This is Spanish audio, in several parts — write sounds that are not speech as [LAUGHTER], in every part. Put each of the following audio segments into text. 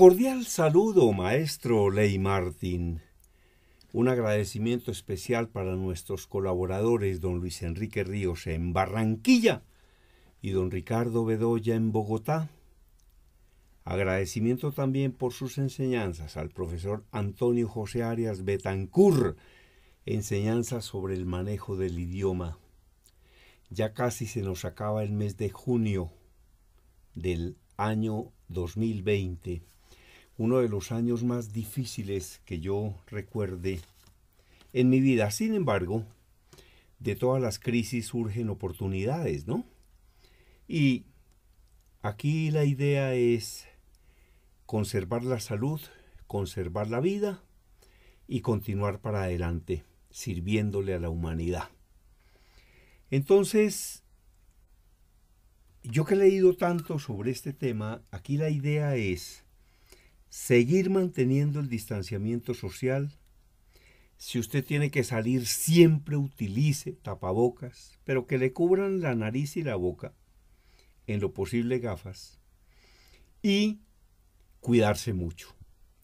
Cordial saludo, maestro Ley Martín. Un agradecimiento especial para nuestros colaboradores, don Luis Enrique Ríos en Barranquilla y don Ricardo Bedoya en Bogotá. Agradecimiento también por sus enseñanzas al profesor Antonio José Arias Betancur, enseñanzas sobre el manejo del idioma. Ya casi se nos acaba el mes de junio del año 2020 uno de los años más difíciles que yo recuerde en mi vida. Sin embargo, de todas las crisis surgen oportunidades, ¿no? Y aquí la idea es conservar la salud, conservar la vida y continuar para adelante, sirviéndole a la humanidad. Entonces, yo que he leído tanto sobre este tema, aquí la idea es seguir manteniendo el distanciamiento social. Si usted tiene que salir, siempre utilice tapabocas, pero que le cubran la nariz y la boca, en lo posible gafas. Y cuidarse mucho.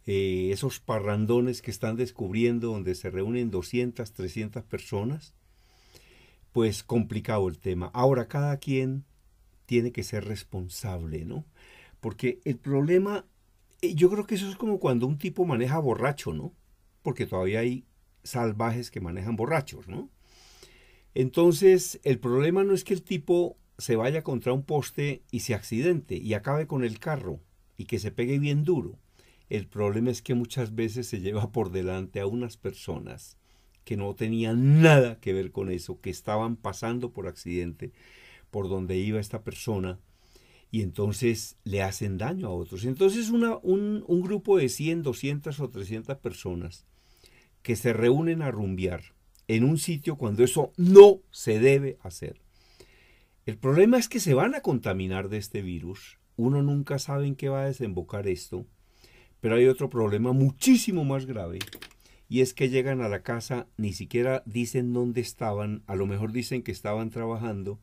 Eh, esos parrandones que están descubriendo donde se reúnen 200, 300 personas, pues complicado el tema. Ahora cada quien tiene que ser responsable, ¿no? Porque el problema eh, yo creo que eso es como cuando un tipo maneja borracho, ¿no? Porque todavía hay salvajes que manejan borrachos, ¿no? Entonces, el problema no es que el tipo se vaya contra un poste y se accidente y acabe con el carro y que se pegue bien duro. El problema es que muchas veces se lleva por delante a unas personas que no tenían nada que ver con eso, que estaban pasando por accidente por donde iba esta persona y entonces le hacen daño a otros. Entonces un, un, grupo de 100, 200 o 300 personas que se reúnen a rumbear en un sitio cuando eso no se debe hacer. El problema es que se van a contaminar de este virus. Uno nunca sabe en qué va a desembocar esto. Pero hay otro problema muchísimo más grave. Y es que llegan a la casa, ni siquiera dicen dónde estaban. A lo mejor dicen que estaban trabajando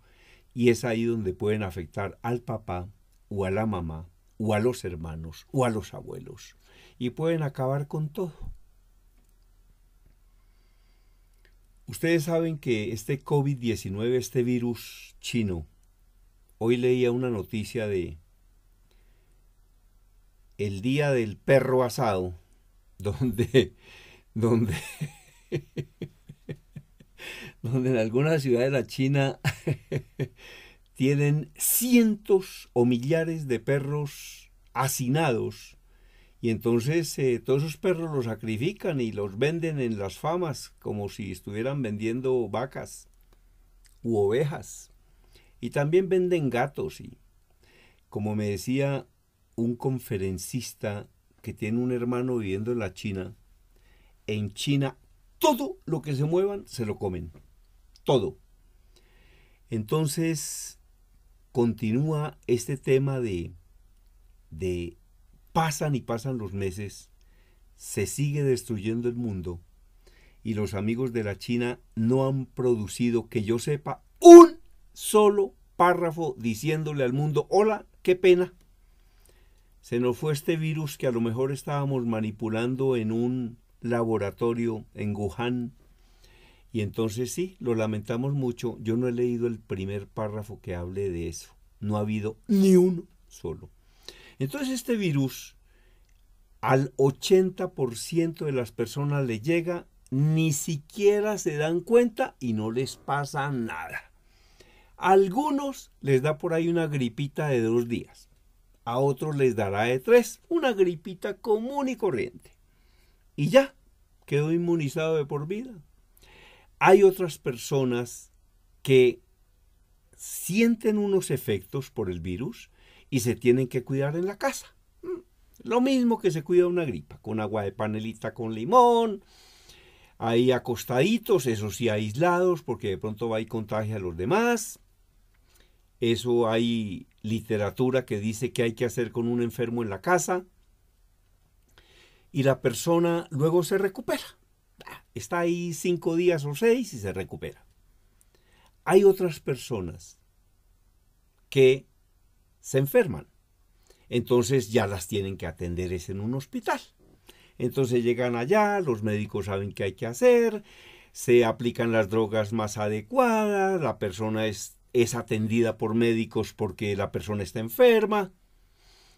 y es ahí donde pueden afectar al papá o a la mamá o a los hermanos o a los abuelos. Y pueden acabar con todo. Ustedes saben que este COVID-19, este virus chino, hoy leía una noticia de el día del perro asado, [LAUGHS] donde, donde [LAUGHS] donde en algunas ciudades de la China [LAUGHS] tienen cientos o millares de perros hacinados y entonces eh, todos esos perros los sacrifican y los venden en las famas como si estuvieran vendiendo vacas u ovejas. Y también venden gatos y, como me decía un conferencista que tiene un hermano viviendo en la China, en China todo lo que se muevan se lo comen todo. Entonces, continúa este tema de, de pasan y pasan los meses, se sigue destruyendo el mundo y los amigos de la China no han producido, que yo sepa, un solo párrafo diciéndole al mundo, hola, qué pena. Se nos fue este virus que a lo mejor estábamos manipulando en un laboratorio en Wuhan y entonces sí, lo lamentamos mucho. Yo no he leído el primer párrafo que hable de eso. No ha habido ni uno solo. Entonces este virus al 80% de las personas le llega, ni siquiera se dan cuenta y no les pasa nada. A algunos les da por ahí una gripita de dos días, a otros les dará de tres, una gripita común y corriente. Y ya, quedó inmunizado de por vida hay otras personas que sienten unos efectos por el virus y se tienen que cuidar en la casa. Mm, lo mismo que se cuida una gripa, con agua de panelita con limón, ahí acostaditos, eso sí, aislados, porque de pronto va y contagia a los demás. Eso hay literatura que dice que hay que hacer con un enfermo en la casa. Y la persona luego se recupera está ahí cinco días o seis y se recupera. Hay otras personas que se enferman. Entonces ya las tienen que atender es en un hospital. Entonces llegan allá, los médicos saben qué hay que hacer, se aplican las drogas más adecuadas, la persona es, es atendida por médicos porque la persona está enferma,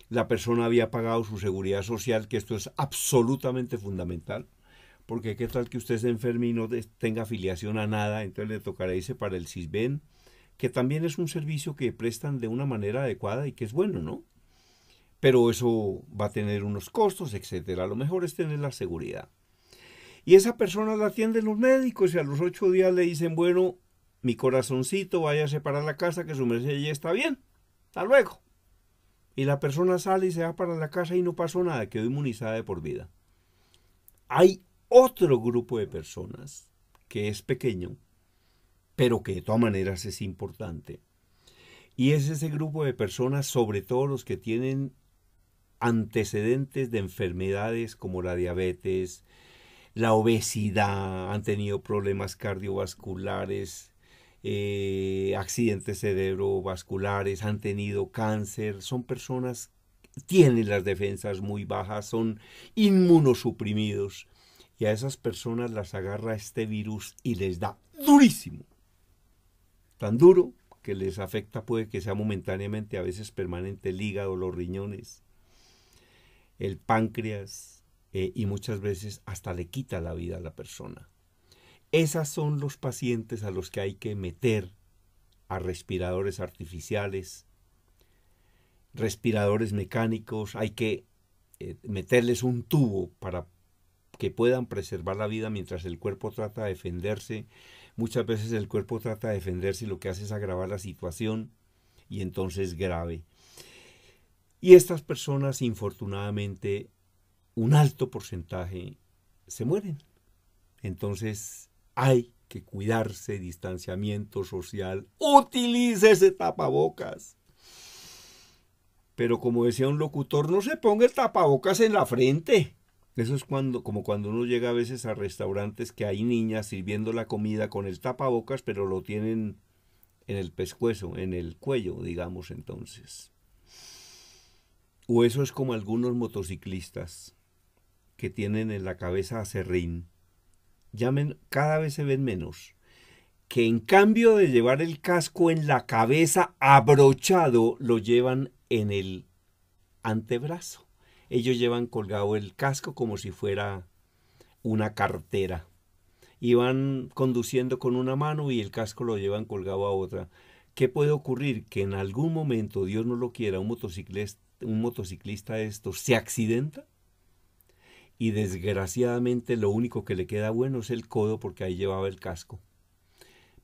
la persona había pagado su seguridad social, que esto es absolutamente fundamental porque qué tal que usted se enferme y no tenga afiliación a nada, entonces le tocará irse para el CISBEN, que también es un servicio que prestan de una manera adecuada y que es bueno, ¿no? Pero eso va a tener unos costos, etcétera. Lo mejor es tener la seguridad. Y esa persona la atienden los médicos y a los ocho días le dicen, bueno, mi corazoncito, váyase para la casa que su merced ya está bien. Hasta luego. Y la persona sale y se va para la casa y no pasó nada, quedó inmunizada de por vida. Hay otro grupo de personas que es pequeño, pero que de todas maneras es importante. Y es ese grupo de personas, sobre todo los que tienen antecedentes de enfermedades como la diabetes, la obesidad, han tenido problemas cardiovasculares, eh, accidentes cerebrovasculares, han tenido cáncer, son personas, tienen las defensas muy bajas, son inmunosuprimidos y a esas personas las agarra este virus y les da durísimo. Tan duro que les afecta puede que sea momentáneamente, a veces permanente, el hígado, los riñones, el páncreas eh, y muchas veces hasta le quita la vida a la persona. Esas son los pacientes a los que hay que meter a respiradores artificiales, respiradores mecánicos, hay que eh, meterles un tubo para que puedan preservar la vida mientras el cuerpo trata de defenderse. Muchas veces el cuerpo trata de defenderse y lo que hace es agravar la situación y entonces grave. Y estas personas, infortunadamente, un alto porcentaje se mueren. Entonces hay que cuidarse, distanciamiento social, utilice ese tapabocas. Pero como decía un locutor, no se ponga el tapabocas en la frente. Eso es cuando, como cuando uno llega a veces a restaurantes que hay niñas sirviendo la comida con el tapabocas, pero lo tienen en el pescuezo, en el cuello, digamos entonces. O eso es como algunos motociclistas que tienen en la cabeza acerrín. Ya cada vez se ven menos. Que en cambio de llevar el casco en la cabeza abrochado, lo llevan en el antebrazo ellos llevan colgado el casco como si fuera una cartera. Y van conduciendo con una mano y el casco lo llevan colgado a otra. ¿Qué puede ocurrir? Que en algún momento, Dios no lo quiera, un motociclista, un motociclista estos se accidenta y desgraciadamente lo único que le queda bueno es el codo porque ahí llevaba el casco.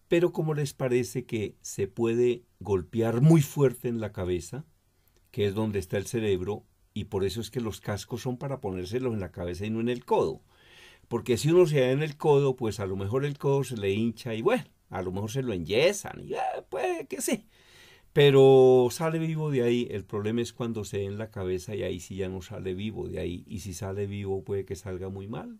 Pero como les parece que se puede golpear muy fuerte en la cabeza, que es donde está el cerebro, y por eso es que los cascos son para ponérselos en la cabeza y no en el codo. Porque si uno se da en el codo, pues a lo mejor el codo se le hincha y bueno, a lo mejor se lo enyesan y eh, puede pues que sí. Pero sale vivo de ahí. El problema es cuando se da en la cabeza y ahí sí ya no sale vivo de ahí. Y si sale vivo puede que salga muy mal.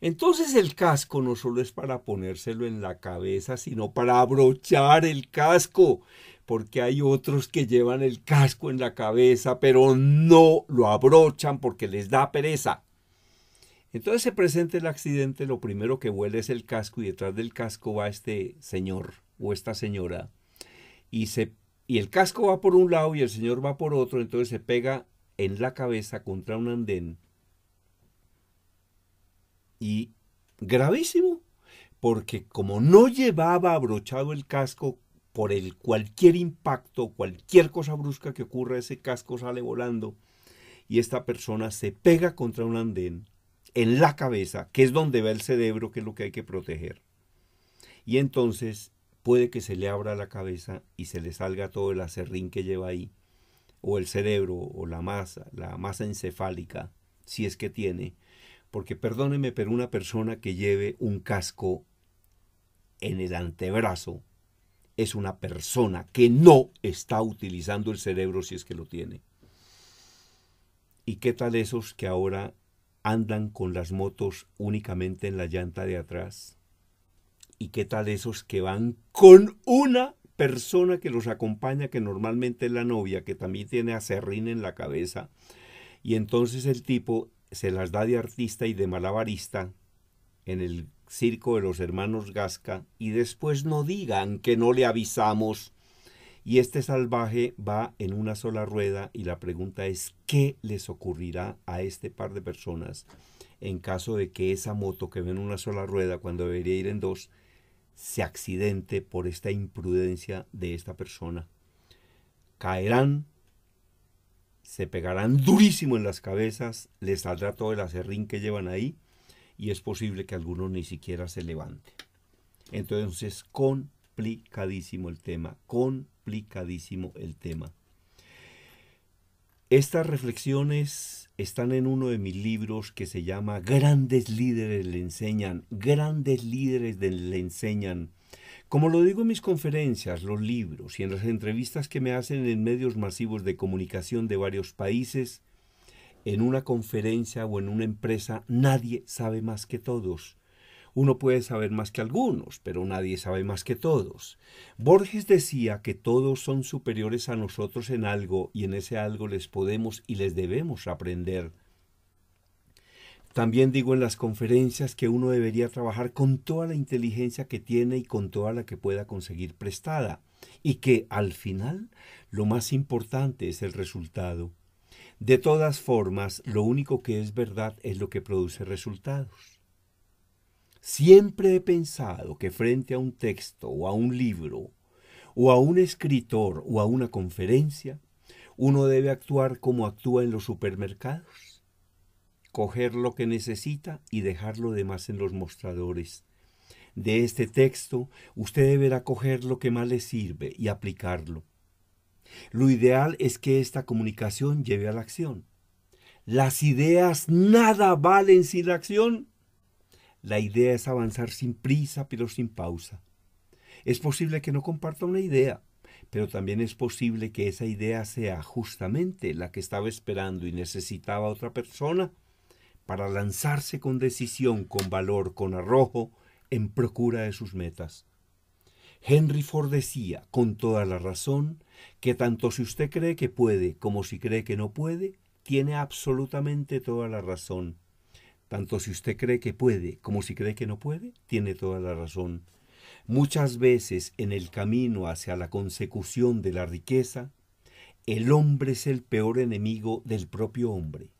Entonces el casco no solo es para ponérselo en la cabeza, sino para abrochar el casco porque hay otros que llevan el casco en la cabeza, pero no lo abrochan porque les da pereza. Entonces se presenta el accidente, lo primero que huele es el casco y detrás del casco va este señor o esta señora. Y, se, y el casco va por un lado y el señor va por otro, entonces se pega en la cabeza contra un andén. Y gravísimo, porque como no llevaba abrochado el casco, por el cualquier impacto, cualquier cosa brusca que ocurra, ese casco sale volando y esta persona se pega contra un andén en la cabeza, que es donde va el cerebro, que es lo que hay que proteger. Y entonces puede que se le abra la cabeza y se le salga todo el acerrín que lleva ahí, o el cerebro, o la masa, la masa encefálica, si es que tiene. Porque perdóneme, pero una persona que lleve un casco en el antebrazo, es una persona que no está utilizando el cerebro si es que lo tiene. ¿Y qué tal esos que ahora andan con las motos únicamente en la llanta de atrás? ¿Y qué tal esos que van con una persona que los acompaña, que normalmente es la novia, que también tiene acerrín en la cabeza? Y entonces el tipo se las da de artista y de malabarista en el circo de los hermanos Gasca y después no digan que no le avisamos. Y este salvaje va en una sola rueda y la pregunta es ¿qué les ocurrirá a este par de personas en caso de que esa moto que va en una sola rueda cuando debería ir en dos se accidente por esta imprudencia de esta persona? Caerán, se pegarán durísimo en las cabezas, les saldrá todo el acerrín que llevan ahí y es posible que alguno ni siquiera se levante. Entonces, complicadísimo el tema, complicadísimo el tema. Estas reflexiones están en uno de mis libros que se llama Grandes líderes le enseñan, grandes líderes le enseñan. Como lo digo en mis conferencias, los libros y en las entrevistas que me hacen en medios masivos de comunicación de varios países, en una conferencia o en una empresa nadie sabe más que todos. Uno puede saber más que algunos, pero nadie sabe más que todos. Borges decía que todos son superiores a nosotros en algo y en ese algo les podemos y les debemos aprender. También digo en las conferencias que uno debería trabajar con toda la inteligencia que tiene y con toda la que pueda conseguir prestada, y que al final lo más importante es el resultado. De todas formas, lo único que es verdad es lo que produce resultados. Siempre he pensado que frente a un texto o a un libro, o a un escritor o a una conferencia, uno debe actuar como actúa en los supermercados. Coger lo que necesita y dejar lo demás en los mostradores. De este texto, usted deberá coger lo que más le sirve y aplicarlo. Lo ideal es que esta comunicación lleve a la acción. Las ideas nada valen sin la acción. La idea es avanzar sin prisa, pero sin pausa. Es posible que no comparta una idea, pero también es posible que esa idea sea justamente la que estaba esperando y necesitaba otra persona para lanzarse con decisión, con valor, con arrojo, en procura de sus metas. Henry Ford decía, con toda la razón, que tanto si usted cree que puede como si cree que no puede, tiene absolutamente toda la razón. Tanto si usted cree que puede como si cree que no puede, tiene toda la razón. Muchas veces en el camino hacia la consecución de la riqueza, el hombre es el peor enemigo del propio hombre.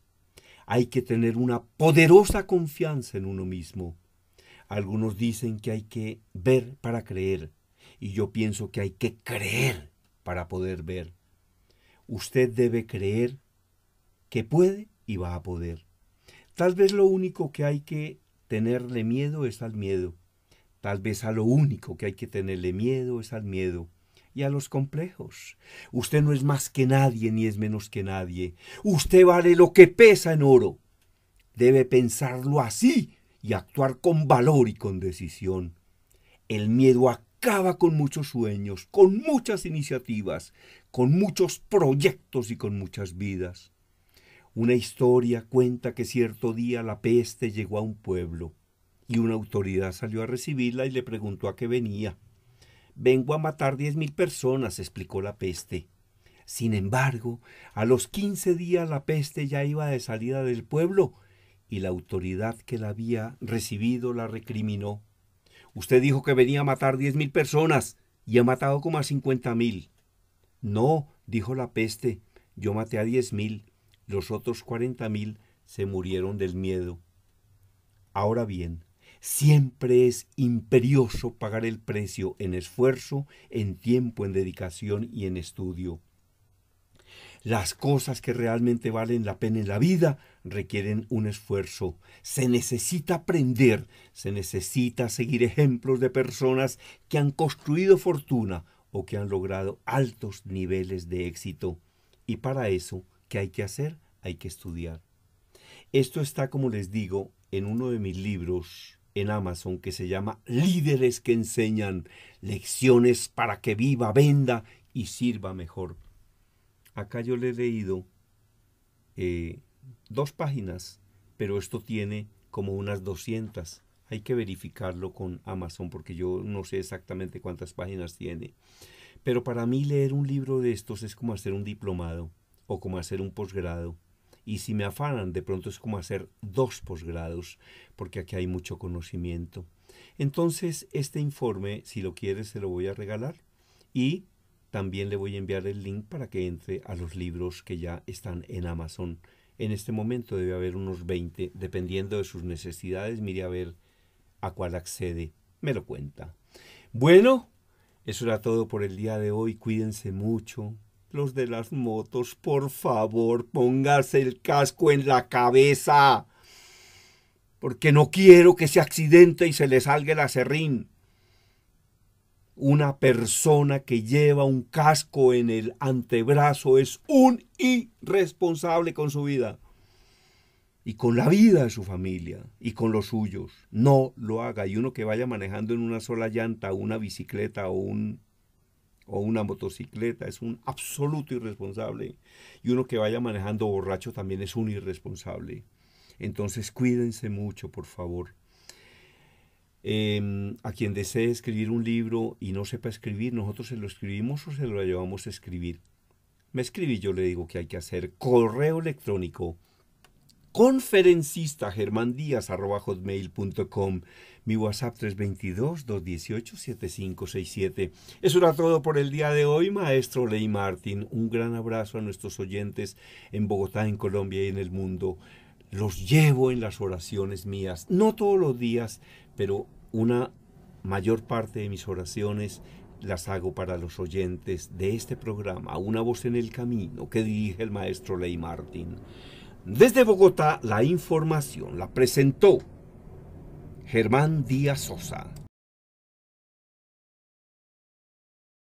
Hay que tener una poderosa confianza en uno mismo. Algunos dicen que hay que ver para creer. Y yo pienso que hay que creer para poder ver. Usted debe creer que puede y va a poder. Tal vez lo único que hay que tenerle miedo es al miedo. Tal vez a lo único que hay que tenerle miedo es al miedo y a los complejos. Usted no es más que nadie ni es menos que nadie. Usted vale lo que pesa en oro. Debe pensarlo así y actuar con valor y con decisión. El miedo a acaba con muchos sueños, con muchas iniciativas, con muchos proyectos y con muchas vidas. Una historia cuenta que cierto día la peste llegó a un pueblo y una autoridad salió a recibirla y le preguntó a qué venía. Vengo a matar diez mil personas, explicó la peste. Sin embargo, a los quince días la peste ya iba de salida del pueblo y la autoridad que la había recibido la recriminó Usted dijo que venía a matar diez mil personas y ha matado como a cincuenta mil. No, dijo la peste, yo maté a diez mil, los otros cuarenta mil se murieron del miedo. Ahora bien, siempre es imperioso pagar el precio en esfuerzo, en tiempo, en dedicación y en estudio. Las cosas que realmente valen la pena en la vida requieren un esfuerzo. Se necesita aprender, se necesita seguir ejemplos de personas que han construido fortuna o que han logrado altos niveles de éxito. Y para eso, ¿qué hay que hacer? Hay que estudiar. Esto está, como les digo, en uno de mis libros en Amazon que se llama Líderes que enseñan lecciones para que viva, venda y sirva mejor. Acá yo le he leído eh, dos páginas, pero esto tiene como unas 200. Hay que verificarlo con Amazon porque yo no sé exactamente cuántas páginas tiene. Pero para mí leer un libro de estos es como hacer un diplomado o como hacer un posgrado. Y si me afanan, de pronto es como hacer dos posgrados, porque aquí hay mucho conocimiento. Entonces, este informe, si lo quieres, se lo voy a regalar y también le voy a enviar el link para que entre a los libros que ya están en Amazon en este momento debe haber unos 20, dependiendo de sus necesidades. Mire a ver a cuál accede. Me lo cuenta. Bueno, eso era todo por el día de hoy. Cuídense mucho. Los de las motos, por favor, póngase el casco en la cabeza. Porque no quiero que se accidente y se le salga el acerrín. Una persona que lleva un casco en el antebrazo es un irresponsable con su vida y con la vida de su familia y con los suyos. No lo haga. Y uno que vaya manejando en una sola llanta una bicicleta o, o una motocicleta es un absoluto irresponsable. Y uno que vaya manejando borracho también es un irresponsable. Entonces cuídense mucho, por favor. Em, a quien desee escribir un libro y no sepa escribir, nosotros se lo escribimos o se lo llevamos a escribir. Me escribí, yo le digo que hay que hacer correo electrónico conferencista mi WhatsApp 322-218-7567. Eso era todo por el día de hoy, maestro Ley martin Un gran abrazo a nuestros oyentes en Bogotá, en Colombia y en el mundo los llevo en las oraciones mías. No todos los días, pero una mayor parte de mis oraciones las hago para los oyentes de este programa, Una voz en el camino, que dirige el maestro Ley Martín. Desde Bogotá, la información la presentó Germán Díaz Sosa.